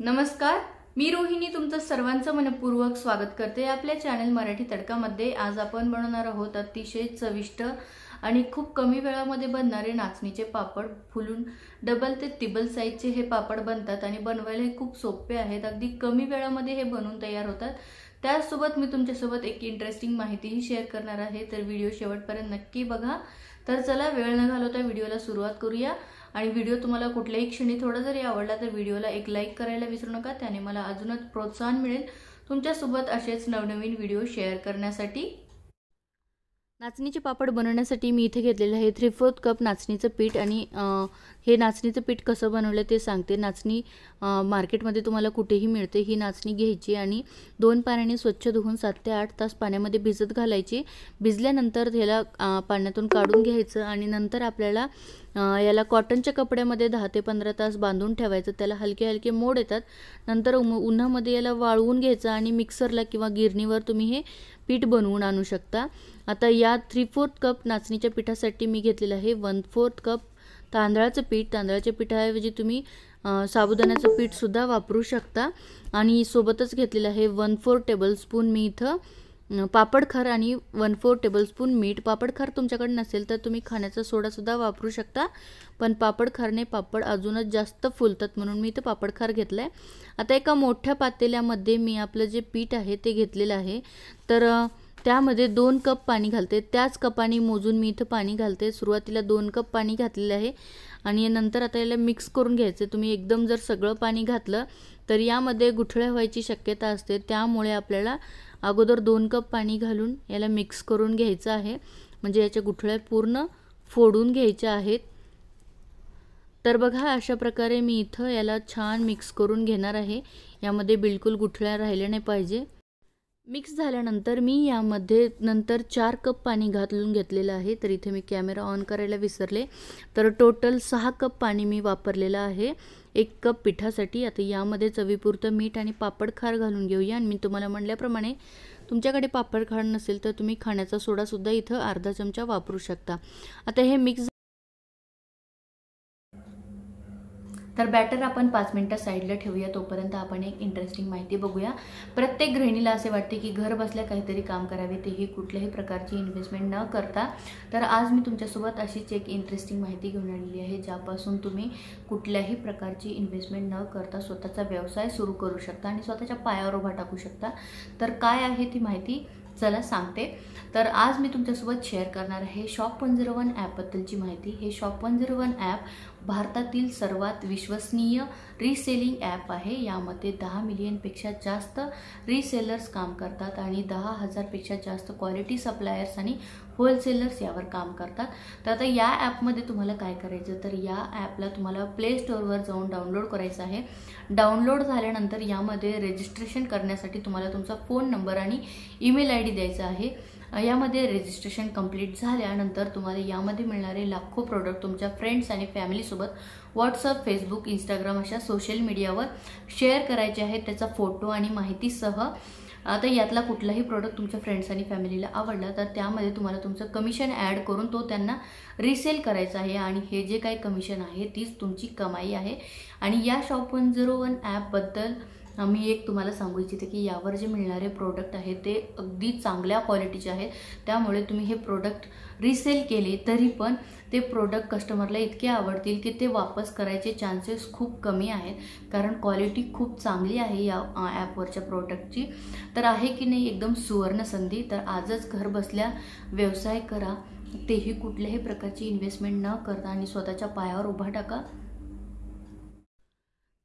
नमस्कार मी रोहिणी तुमचं सर्वांचं मनपूर्वक स्वागत करते आपल्या चॅनल मराठी तडकामध्ये आज आपण बनवणार आहोत अतिशय चविष्ट आणि खूप कमी वेळामध्ये बनणारे नाचणीचे पापड फुलून डबल ते टिबल साईजचे हे पापड बनतात आणि बनवायला हे खूप सोपे आहेत अगदी कमी वेळामध्ये हे बनवून तयार होतात त्यासोबत मी तुमच्यासोबत एक इंटरेस्टिंग माहितीही शेअर करणार आहे तर व्हिडिओ शेवटपर्यंत नक्की बघा तर चला वेळ न घालवता व्हिडिओला सुरुवात करूया आणि व्हिडिओ तुम्हाला कुठल्याही क्षणी थोडा जरी आवडला तर व्हिडिओला एक लाईक करायला विसरू नका त्याने मला अजूनच प्रोत्साहन मिळेल तुमच्यासोबत असेच नवनवीन व्हिडिओ शेअर करण्यासाठी नाचणीचे पापड बनवण्यासाठी मी इथे घेतलेलं आहे थ्री फोर्थ कप नाचणीचं पीठ आणि हे नाचणीचं पीठ कसं बनवलं ते सांगते नाचणी मार्केटमध्ये तुम्हाला कुठेही मिळते ही नाचणी घ्यायची आणि दोन पाण्याने स्वच्छ धुवून सात ते आठ तास पाण्यामध्ये भिजत घालायची भिजल्यानंतर ह्याला पाण्यातून काढून घ्यायचं आणि नंतर आपल्याला याला कॉटनच्या कपड्यामध्ये दहा ते पंधरा तास बांधून ठेवायचं त्याला हलके हलके मोड येतात नंतर उन्हामध्ये याला वाळवून घ्यायचं आणि मिक्सरला किंवा गिरणीवर तुम्ही हे पीठ बनवून आणू शकता आता या थ्री फोर्थ कप नाचणीच्या पिठासाठी मी घेतलेलं आहे वन फोर्थ कप तांदळाचं पीठ तांदळाच्या पिठाऐवजी तुम्ही साबुदाण्याचं पीठसुद्धा वापरू शकता आणि सोबतच घेतलेलं आहे वन फोर टेबलस्पून मी इथं पापडखार आणि वन फोर टेबलस्पून मीठ पापडखार तुमच्याकडे नसेल तर तुम्ही खाण्याचा सोडासुद्धा वापरू शकता पण पापडखारने पापड अजूनच जास्त फुलतात म्हणून मी इथं पापडखार घेतलं आहे आता एका मोठ्या पातेल्यामध्ये मी आपलं जे पीठ आहे ते घेतलेलं आहे तर त्यामध्ये दोन कप पाणी घालते त्याच कपाने मोजून मी इथं पाणी घालते सुरुवातीला दोन कप पाणी घातलेलं आहे आणि नंतर आता याला मिक्स करून घ्यायचं तुम्ही एकदम जर सगळं पाणी घातलं तर यामध्ये गुठळ्या व्हायची शक्यता असते त्यामुळे आपल्याला अगोदर दोन कप पाणी घालून याला मिक्स करून घ्यायचं आहे म्हणजे याच्या गुठळ्या पूर्ण फोडून घ्यायच्या आहेत तर बघा अशा प्रकारे मी इथं याला छान मिक्स करून घेणार आहे यामध्ये बिलकुल गुठळ्या राहिल्या नाही पाहिजे मिक्स झाल्यानंतर मी यामध्ये नंतर चार कप पाणी घातून घेतलेलं आहे तर इथे मी कॅमेरा ऑन करायला विसरले तर टोटल सहा कप पाणी मी वापरलेलं आहे एक कप पिठासाठी आता यामध्ये चवीपुरतं मीठ आणि पापड खार घालून घेऊया आणि मी तुम्हाला म्हटल्याप्रमाणे तुमच्याकडे पापड खार नसेल तर तुम्ही खाण्याचा सोडासुद्धा इथं अर्धा चमचा वापरू शकता आता हे मिक्स तर बॅटर आपण पाच मिनटं साईडला ठेवूया तोपर्यंत आपण एक इंटरेस्टिंग माहिती बघूया प्रत्येक गृहिणीला असे वाटते की घर बसल्या काहीतरी काम करावे तेही कुठल्याही प्रकारची इन्व्हेस्टमेंट न करता तर आज मी तुमच्यासोबत अशीच एक इंटरेस्टिंग माहिती घेऊन आलेली आहे ज्यापासून तुम्ही कुठल्याही प्रकारची इन्व्हेस्टमेंट न करता स्वतःचा व्यवसाय सुरू करू शकता आणि स्वतःच्या पायावर उभा टाकू शकता तर काय आहे ती माहिती चला सांगते तर आज मी तुमच्यासोबत शेअर करणार आहे शॉप वन झिरो वन ॲपबद्दलची माहिती हे shop one zero one app भारतातील सर्वात विश्वसनीय रिसेलिंग ॲप आहे यामध्ये दहा मिलियनपेक्षा जास्त रिसेलर्स काम करतात आणि दहा हजारपेक्षा जास्त क्वालिटी सप्लायर्स आणि होलसेलर्स यावर काम करतात तर आता या ॲपमध्ये तुम्हाला काय करायचं तर या ॲपला तुम्हाला प्ले स्टोअरवर जाऊन डाउनलोड करायचं आहे डाउनलोड झाल्यानंतर यामध्ये रजिस्ट्रेशन करण्यासाठी तुम्हाला तुमचा फोन नंबर आणि ईमेल आय डी द्यायचा आहे यामध्ये रजिस्ट्रेशन कंप्लीट झाल्यानंतर तुम्हाला यामध्ये मिळणारे लाखो प्रोडक्ट तुमच्या फ्रेंड्स आणि फॅमिलीसोबत व्हॉट्सअप फेसबुक इंस्टाग्राम अशा सोशल मीडियावर शेअर करायचे आहेत त्याचा फोटो आणि माहितीसह आता यातला कुठलाही प्रोडक्ट तुमच्या फ्रेंड्स आणि फॅमिलीला आवडला तर त्यामध्ये तुम्हाला तुमचं कमिशन ॲड करून तो त्यांना रिसेल करायचा आहे आणि हे जे काही कमिशन आहे तीच तुमची कमाई आहे आणि या शॉप वन झिरो वन ॲपबद्दल मी एक तुम्हाला सांगू इच्छिते की यावर जे मिळणारे प्रोडक्ट आहेत ते अगदी चांगल्या क्वालिटीचे आहेत त्यामुळे तुम्ही हे प्रोडक्ट रिसेल केले तरी पण ते प्रोडक्ट कस्टमरला इतके आवडतील की ते वापस करायचे चान्सेस खूप कमी आहेत कारण क्वालिटी खूप चांगली आहे या ॲपवरच्या प्रोडक्टची तर आहे की नाही एकदम सुवर्ण संधी तर आजच घर बसल्या व्यवसाय करा तेही कुठल्याही प्रकारची इन्व्हेस्टमेंट न करता आणि स्वतःच्या पायावर उभा टाका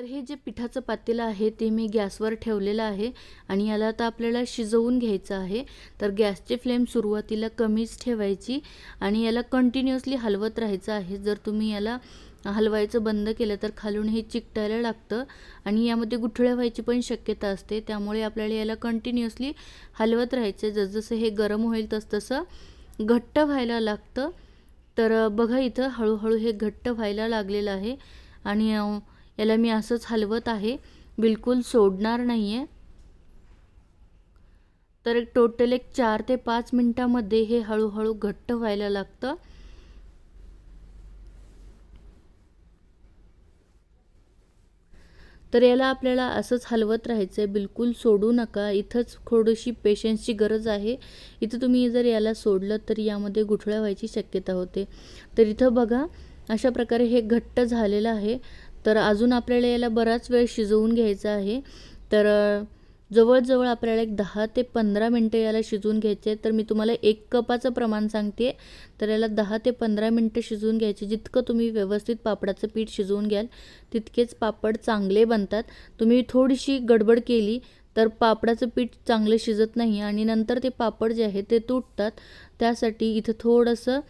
तर हे जे पिठाचं पातेलं आहे ते मी गॅसवर ठेवलेलं आहे आणि याला आता आपल्याला शिजवून घ्यायचं आहे तर गॅसची फ्लेम सुरुवातीला कमीच ठेवायची आणि याला कंटिन्युअसली हलवत राहायचं आहे जर तुम्ही याला हलवायचं बंद केलं तर खालून हे चिकटायला लागतं आणि यामध्ये गुठळ्या व्हायची पण शक्यता असते त्यामुळे आपल्याला याला कंटिन्युअसली हलवत राहायचं जसजसं हे गरम होईल तसतसं घट्ट व्हायला लागतं तर बघा इथं हळूहळू हे घट्ट व्हायला लागलेलं आहे आणि याला मी असंच हलवत आहे बिलकुल सोडणार नाही तर एक टोटल एक चार ते पाच मिनटामध्ये हे हळूहळू घट्ट व्हायला लागतं तर याला आपल्याला असंच हलवत राहायचं आहे बिलकुल सोडू नका इथंच थोडीशी पेशन्सची गरज आहे इथं तुम्ही जर याला सोडलं तर यामध्ये गुठळ्या व्हायची शक्यता होते तर इथं बघा अशा प्रकारे हे घट्ट झालेलं आहे तर अजून आपल्याला याला बराच वेळ शिजवून घ्यायचा आहे तर जवळजवळ आपल्याला एक दहा ते पंधरा मिनटं याला शिजवून घ्यायचे तर मी तुम्हाला एक कपाचं प्रमाण सांगते तर याला दहा ते पंधरा मिनटं शिजवून घ्यायचे जितकं तुम्ही व्यवस्थित पापडाचं पीठ शिजवून घ्याल तितकेच पापड चांगले बनतात तुम्ही थोडीशी गडबड केली तर पापडाचं पीठ चांगलं शिजत नाही आणि नंतर ते पापड जे आहे ते तुटतात त्यासाठी इथं थोडंसं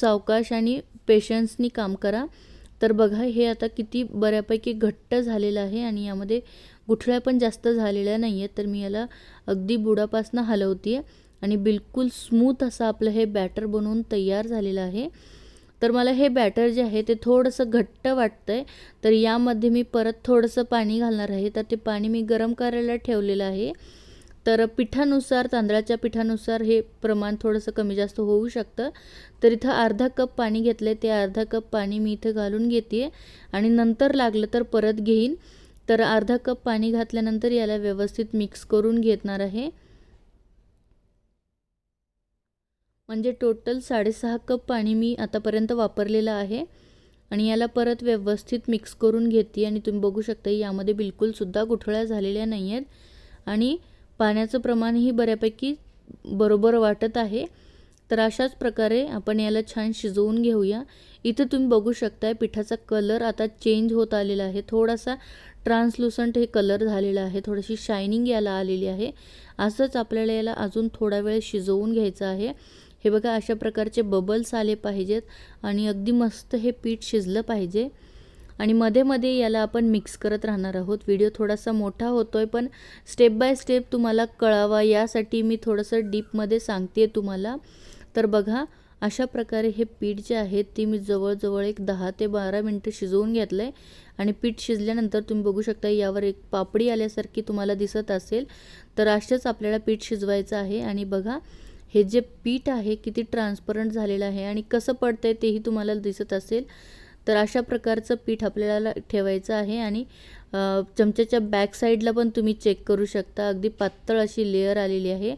सावकाश आणि पेशन्सनी काम करा तर बघा हे आता किती बऱ्यापैकी घट्ट झालेलं आहे आणि यामध्ये गुठळ्या पण जास्त झालेल्या नाही आहेत तर मी याला अगदी बुडापासनं हलवते आहे आणि बिलकुल स्मूथ असं आपलं हे बॅटर बनवून तयार झालेलं आहे तर मला हे बॅटर जे आहे ते थोडंसं घट्ट वाटतं आहे तर यामध्ये मी परत थोडंसं पाणी घालणार आहे तर ते पाणी मी गरम करायला ठेवलेलं आहे तर पिठानुसार तांदळाच्या पिठानुसार हे प्रमाण थोडंसं कमी जास्त होऊ शकतं तर इथं अर्धा कप पाणी घेतलं आहे ते अर्धा कप पाणी मी इथं घालून घेते आणि नंतर लागलं तर परत घेईन तर अर्धा कप पाणी घातल्यानंतर याला व्यवस्थित मिक्स करून घेतणार आहे म्हणजे टोटल साडेसहा कप पाणी मी आतापर्यंत वापरलेलं आहे आणि याला परत व्यवस्थित मिक्स करून घेते आणि तुम्ही बघू शकता यामध्ये बिलकुलसुद्धा गुठळ्या झालेल्या नाही आहेत आणि पाण्याचं प्रमाणही बऱ्यापैकी बरोबर वाटत आहे तर अशाच प्रकारे आपण याला छान शिजवून घेऊया इथं तुम्ही बघू शकताय पिठाचा कलर आता चेंज होत आलेला आहे थोडासा ट्रान्सलुसंट हे कलर झालेला आहे थोडीशी शायनिंग याला आलेली आहे असंच आपल्याला याला अजून थोडा वेळ शिजवून घ्यायचं आहे हे बघा अशा प्रकारचे बबल्स आले पाहिजेत आणि अगदी मस्त हे पीठ शिजलं पाहिजे आणि मध्ये मध्ये याला आपण मिक्स करत राहणार आहोत व्हिडिओ थोडासा मोठा होतो आहे पण स्टेप बाय स्टेप तुम्हाला कळावा यासाठी मी थोडंसं डीपमध्ये सांगते तुम्हाला तर बघा अशा प्रकारे हे पीठ जे आहे ते मी जवळजवळ एक दहा ते बारा मिनटं शिजवून घेतलं आहे आणि पीठ शिजल्यानंतर तुम्ही बघू शकता यावर एक पापडी आल्यासारखी तुम्हाला दिसत असेल तर अशाच आपल्याला पीठ शिजवायचं आहे आणि बघा हे जे पीठ आहे किती ट्रान्सपरंट झालेलं आहे आणि कसं पडतं आहे तेही तुम्हाला दिसत असेल तर अशा प्रकारचं पीठ आपल्याला ठेवायचं आहे आणि चमच्याच्या बॅक पण तुम्ही चेक करू शकता अगदी पातळ अशी लेअर आलेली आहे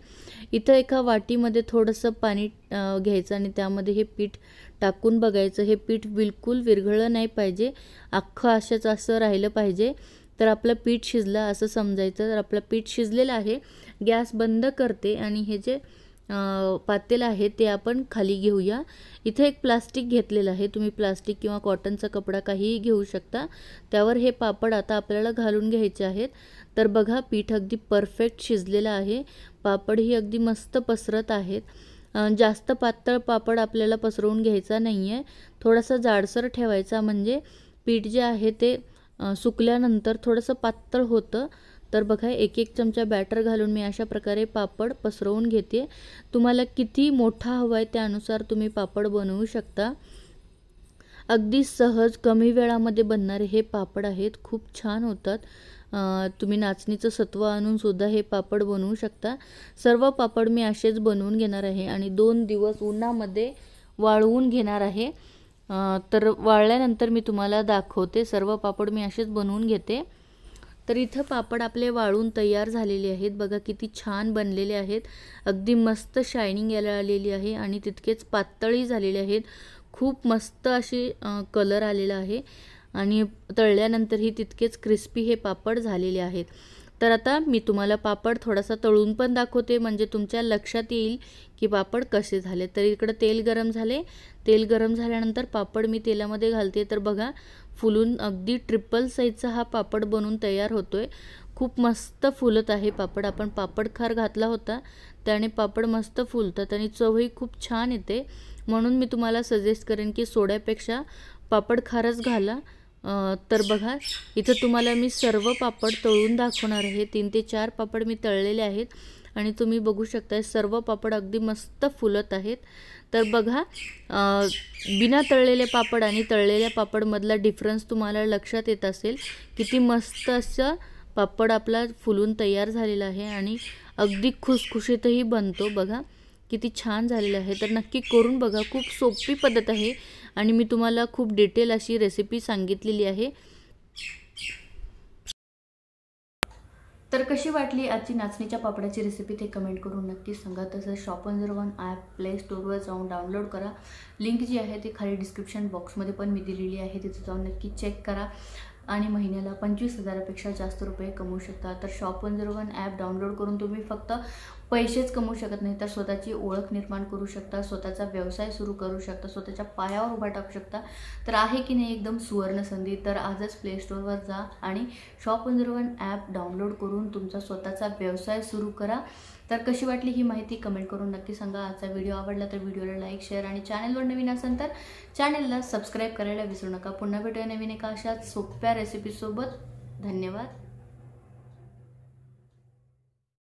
इथं एका वाटीमध्ये थोडंसं पाणी घ्यायचं आणि त्यामध्ये हे पीठ टाकून बघायचं हे पीठ बिलकुल विरघळलं नाही पाहिजे अख्खं अशाच असं राहिलं पाहिजे तर आपलं पीठ शिजलं असं समजायचं तर आपलं पीठ शिजलेलं आहे गॅस बंद करते आणि हे जे पातेलं आहे ते आपण खाली घेऊया इथे एक प्लास्टिक घेतलेलं आहे तुम्ही प्लास्टिक किंवा कॉटनचा कपडा काहीही घेऊ शकता त्यावर हे पापड आता आपल्याला घालून घ्यायचे आहेत तर बघा पीठ अगदी परफेक्ट शिजलेलं आहे पापड ही अगदी मस्त पसरत आहेत जास्त पातळ पापड आपल्याला पसरवून घ्यायचा नाही आहे थोडासा जाडसर ठेवायचा म्हणजे पीठ जे आहे ते सुकल्यानंतर थोडंसं पातळ होतं तर बघा एक एक चमचा बॅटर घालून मी अशा प्रकारे पापड पसरवून घेते तुम्हाला किती मोठा हवा आहे त्यानुसार तुम्ही पापड बनवू शकता अगदी सहज कमी वेळामध्ये बनणारे हे पापड आहेत खूप छान होतात तुम्ही नाचणीचं सत्व आणूनसुद्धा हे पापड बनवू शकता सर्व पापड मी असेच बनवून घेणार आहे आणि दोन दिवस उन्हामध्ये वाळवून घेणार आहे तर वाळल्यानंतर मी तुम्हाला दाखवते सर्व पापड मी असेच बनवून घेते तर इथं पापड आपले वाळून तयार झालेले आहेत बघा किती छान बनलेले आहेत अगदी मस्त शायनिंग यायला आलेली आहे आणि तितकेच पातळी झालेले आहेत खूप मस्त अशी कलर आलेला आहे आणि तळल्यानंतरही तितकेच क्रिस्पी हे पापड झालेले आहेत तर आता मी तुम्हाला पापड थोडासा तळून पण दाखवते म्हणजे तुमच्या लक्षात येईल की पापड कसे झाले तर इकडं तेल गरम झाले तेल गरम झाल्यानंतर पापड मी तेलामध्ये घालते तर बघा फुलून अगदी ट्रिपल साईजचा हा पापड बनून तयार होतो आहे खूप मस्त फुलत आहे पापड आपण पापड खार घातला होता त्याने पापड मस्त फुलतात आणि चवही खूप छान येते म्हणून मी तुम्हाला सजेस्ट करेन की सोड्यापेक्षा पापड खारच घाला तर बघा इथं तुम्हाला मी सर्व पापड तळून दाखवणार आहे तीन ते चार पापड मी तळलेले आहेत आणि तुम्ही बघू शकता सर्व पापड अगदी मस्त फुलत आहेत तर बघा बिना तळलेले पापड आणि तळलेल्या पापडमधला डिफरन्स तुम्हाला लक्षात येत असेल किती मस्त असं पापड आपला फुलून तयार झालेला आहे आणि अगदी खुसखुशीतही बनतो बघा किती छान झालेलं आहे तर नक्की करून बघा खूप सोपी पद्धत आहे आणि मी तुम्हाला खूप डिटेल अशी रेसिपी सांगितलेली आहे तर कशी वाटली आजची नाचणीच्या पापडाची रेसिपी ते कमेंट करून नक्कीच सांगा तसंच शॉपन वन ॲप प्ले स्टोरवर जाऊन डाउनलोड करा लिंक जी आहे ती खाली डिस्क्रिप्शन बॉक्समध्ये पण मी दिलेली आहे तिथं जाऊन नक्की चेक करा आणि महिन्याला पंचवीस हजारापेक्षा जास्त रुपये कमवू शकता तर shop one one app download करून तुम्ही फक्त पैसेच कमवू शकत नाही तर स्वतःची ओळख निर्माण करू शकता स्वतःचा व्यवसाय सुरू करू शकता स्वतःच्या पायावर उभा टाकू शकता तर आहे की नाही एकदम सुवर्ण संधी तर आजच प्ले स्टोअरवर जा आणि शॉप वन ॲप डाउनलोड करून तुमचा स्वतःचा व्यवसाय सुरू करा तर कशी वाटली ही माहिती कमेंट करून नक्की सांगा आजचा व्हिडिओ आवडला तर व्हिडिओला लाईक शेअर आणि चॅनलवर नवीन असेल तर चॅनलला सबस्क्राईब करायला विसरू नका पुन्हा भेटूया नवीन एका अशा सोप्या रेसिपीसोबत धन्यवाद